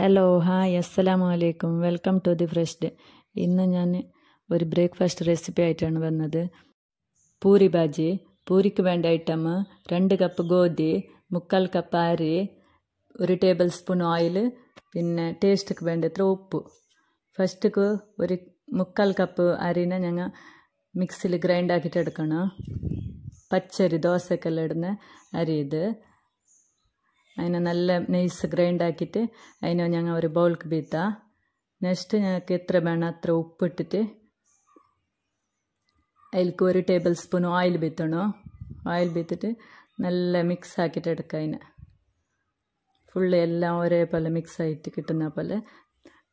hello hi അസ്സലാമു അലൈക്കും welcome to the fresh day ഇന്ന് ഞാൻ ഒരു ബ്രേക്ക്ഫാസ്റ്റ് റെസിപ്പി ആയിട്ടാണ് വന്നത് പൂരി ബാജി പൂരിക്ക് വേണ്ട ഐറ്റം രണ്ട് കപ്പ് ഗോതി മുക്കാൽ കപ്പ് അരി ഒരു ടേബിൾ സ്പൂൺ ഓയിൽ പിന്നെ ടേസ്റ്റിക്ക് വേണ്ടത്ര ഉപ്പ് ഫസ്റ്റ്ക്ക് ഒരു മുക്കാൽ കപ്പ് അരിനെ ഞങ്ങൾ മിക്സിയിൽ ഗ്രൈൻഡ് ആക്കിയിട്ട് എടുക്കണം പച്ചരി ദോശക്കെല്ലാം ഇടുന്ന അരി ഇത് അതിനെ നല്ല നൈസ് ഗ്രൈൻഡ് ആക്കിയിട്ട് അതിനെ ഞങ്ങൾ ഒരു ബൗൾക്ക് ബീത്താ നെക്സ്റ്റ് ഞങ്ങൾക്ക് എത്ര വേണം അത്ര ഉപ്പിട്ടിട്ട് അതിൽക്ക് ഒരു ടേബിൾ സ്പൂൺ ഓയിൽ ബീത്തണോ ഓയിൽ ബീത്തിട്ട് നല്ല മിക്സ് ആക്കിയിട്ട് എടുക്കാം അതിനെ ഫുള്ള് എല്ലാം ഒരേപോലെ മിക്സ് ആയിട്ട് കിട്ടുന്ന പോലെ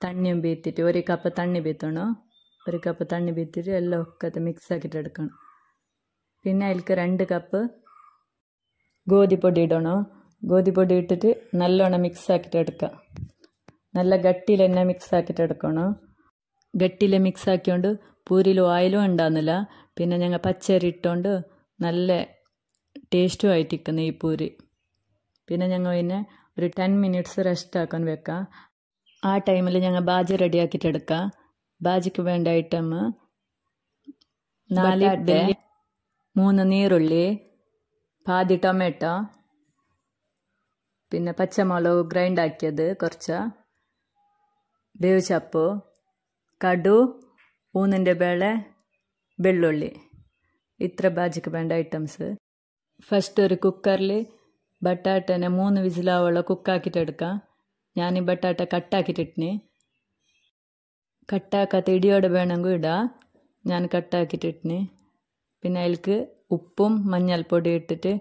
തണ്ണിയും ബീത്തിട്ട് ഒരു കപ്പ് തണ്ണി ബീത്തണോ ഒരു കപ്പ് തണ്ണി ബീത്തിട്ട് എല്ലാം ഒക്കെ മിക്സ് ആക്കിയിട്ട് എടുക്കണം പിന്നെ അതിൽക്ക് രണ്ട് കപ്പ് പൊടി ഇടണോ ഗോതിപൊടി ഇട്ടിട്ട് നല്ലോണം മിക്സ് ആക്കിയിട്ട് എടുക്കുക നല്ല ഗട്ടിയിൽ തന്നെ മിക്സ് ആക്കിയിട്ട് എടുക്കണം ഗട്ടിയിൽ മിക്സ് ആക്കിയോണ്ട് പൂരിലും ഓയിലും ഉണ്ടാകുന്നില്ല പിന്നെ ഞങ്ങൾ പച്ചരി ഇട്ടുകൊണ്ട് നല്ല ടേസ്റ്റും ആയിട്ടിരിക്കുന്നു ഈ പൂരി പിന്നെ ഞങ്ങൾ പിന്നെ ഒരു ടെൻ മിനിറ്റ്സ് റെസ്റ്റ് ആക്കാൻ വെക്കാം ആ ടൈമിൽ ഞങ്ങൾ ബാജി ആക്കിയിട്ട് എടുക്കാം ബാജിക്ക് വേണ്ട ഐറ്റം നാല് മൂന്ന് നീരുള്ളി പാതി ടൊമാറ്റോ പിന്നെ പച്ചമുളക് ഗ്രൈൻഡ് ആക്കിയത് കുറച്ച് വേവിച്ചപ്പ് കടു ഊന്നിൻ്റെ വേളെ വെള്ളുള്ളി ഇത്ര ബാജിക്ക് വേണ്ട ഐറ്റംസ് ഫസ്റ്റ് ഒരു കുക്കറിൽ ബട്ടാട്ടനെ മൂന്ന് വിസിലാവുള്ള എടുക്കാം ഞാൻ ഈ ബട്ടാട്ട കട്ടാക്കിയിട്ടിട്ടിന് കട്ടാക്കാത്ത ഇടിയോടെ വേണമെങ്കിൽ ഇടാം ഞാൻ കട്ടാക്കിയിട്ടിട്ടിന് പിന്നെ അതിൽക്ക് ഉപ്പും മഞ്ഞൾപ്പൊടി ഇട്ടിട്ട്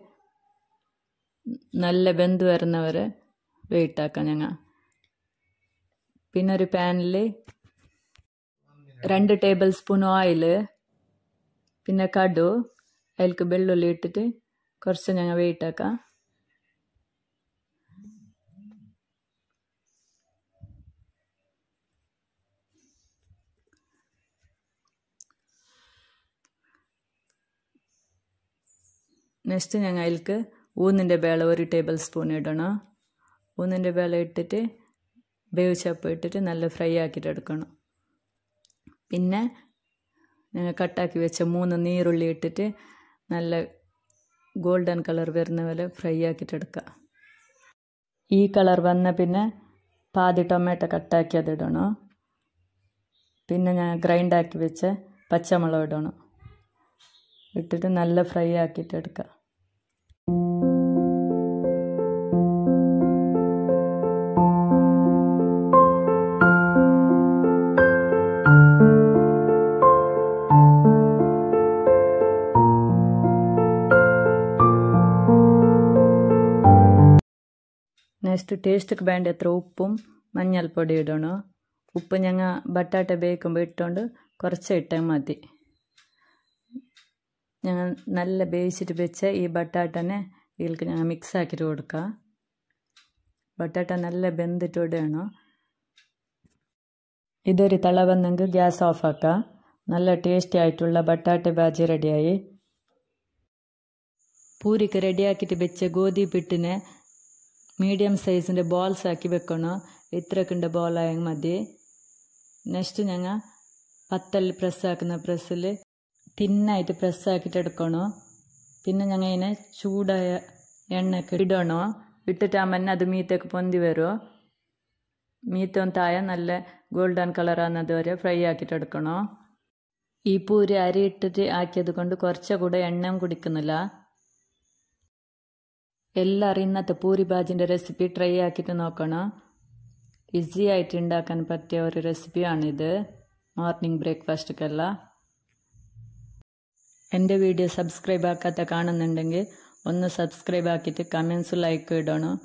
നല്ല വെന്ത് വരുന്നവരെ വെയിറ്റ് ആക്കാം ഞങ്ങൾ പിന്നൊരു പാനിൽ രണ്ട് ടേബിൾ സ്പൂൺ ഓയിൽ പിന്നെ കടു അതിൽക്ക് വെള്ളുള്ളി ഇട്ടിട്ട് കുറച്ച് ഞങ്ങൾ വെയിറ്റ് ആക്കാം നെക്സ്റ്റ് ഞങ്ങൾക്ക് ഊന്നിൻ്റെ വേള ഒരു ടേബിൾ സ്പൂൺ ഇടണം ഊന്നിൻ്റെ വേള ഇട്ടിട്ട് വേവിച്ചപ്പം ഇട്ടിട്ട് നല്ല ഫ്രൈ ആക്കിയിട്ട് എടുക്കണം പിന്നെ ഞങ്ങൾ കട്ടാക്കി വെച്ച മൂന്ന് നീരുള്ളി ഇട്ടിട്ട് നല്ല ഗോൾഡൻ കളർ വരുന്ന പോലെ ഫ്രൈ എടുക്കുക ഈ കളർ വന്ന പിന്നെ പാതി ടൊമാറ്റോ കട്ടാക്കി അതിടണം പിന്നെ ഞാൻ ഗ്രൈൻഡാക്കി വെച്ച പച്ചമുളക് ഇടണം ഇട്ടിട്ട് നല്ല ഫ്രൈ ആക്കിയിട്ട് എടുക്കുക നെക്സ്റ്റ് ടേസ്റ്റ് വേണ്ട എത്ര ഉപ്പും മഞ്ഞൾപ്പൊടി ഇടണം ഉപ്പ് ഞങ്ങൾ ബട്ടാട്ട വേകുമ്പോൾ ഇട്ടുകൊണ്ട് കുറച്ച് ഇട്ടാൽ മതി ഞങ്ങൾ നല്ല വേവിച്ചിട്ട് വെച്ച ഈ ബട്ടാട്ടനെ ഇതിൽക്ക് ഞങ്ങൾ മിക്സ് ആക്കിയിട്ട് കൊടുക്കുക ബട്ടാട്ട നല്ല ബെന്തിട്ട് ഇടണം ഇതൊരു തള വന്നെങ്കിൽ ഗ്യാസ് ഓഫാക്കാം നല്ല ടേസ്റ്റി ആയിട്ടുള്ള ബട്ടാട്ട ബാജി റെഡിയായി പൂരിക്ക് റെഡിയാക്കിയിട്ട് വെച്ച ഗോതി പിട്ടിനെ മീഡിയം സൈസിൻ്റെ ബോൾസ് ആക്കി വെക്കണം ഇത്രക്കുണ്ട് ബോളായ മതി നെക്സ്റ്റ് ഞങ്ങൾ പത്തൽ പ്രസ്സാക്കുന്ന പ്രസ്സിൽ തിന്നായിട്ട് പ്രസ്സാക്കിയിട്ട് എടുക്കണോ പിന്നെ ഞങ്ങൾ ഇതിനെ ചൂടായ എണ്ണയൊക്കെ ഇടണോ ഇട്ടിട്ടാകുമ്പോൾ അത് മീത്തേക്ക് പൊന്തി വരും മീത്തം തായ നല്ല ഗോൾഡൻ കളർ ആകുന്നത് വരെ ഫ്രൈ ആക്കിയിട്ട് എടുക്കണോ ഈ പൂരി അരി ഇട്ടിട്ട് ആക്കിയത് കൊണ്ട് കുറച്ചുകൂടെ എണ്ണം കുടിക്കുന്നില്ല എല്ലാം ഇന്നത്തെ പൂരി ബാജിൻ്റെ റെസിപ്പി ട്രൈ ആക്കിയിട്ട് നോക്കണം ഈസി ആയിട്ട് ഉണ്ടാക്കാൻ പറ്റിയ ഒരു റെസിപ്പിയാണിത് മോർണിംഗ് ബ്രേക്ക്ഫാസ്റ്റൊക്കെല്ല എൻ്റെ വീഡിയോ സബ്സ്ക്രൈബ് ആക്കാത്ത കാണുന്നുണ്ടെങ്കിൽ ഒന്ന് സബ്സ്ക്രൈബ് ആക്കിയിട്ട് കമൻസ് ലൈക്ക് ഇടണം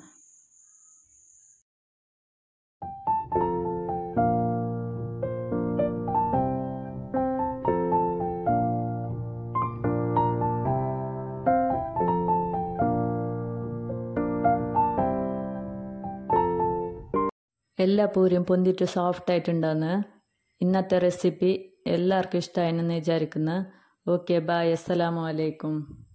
എല്ലാ പൂരിയും പൊന്തിട്ട് സോഫ്റ്റായിട്ടുണ്ടെന്ന് ഇന്നത്തെ റെസിപ്പി എല്ലാവർക്കും ഇഷ്ടമായിരുന്നു വിചാരിക്കുന്നു ഓക്കെ ബായ് അസ്സലാമു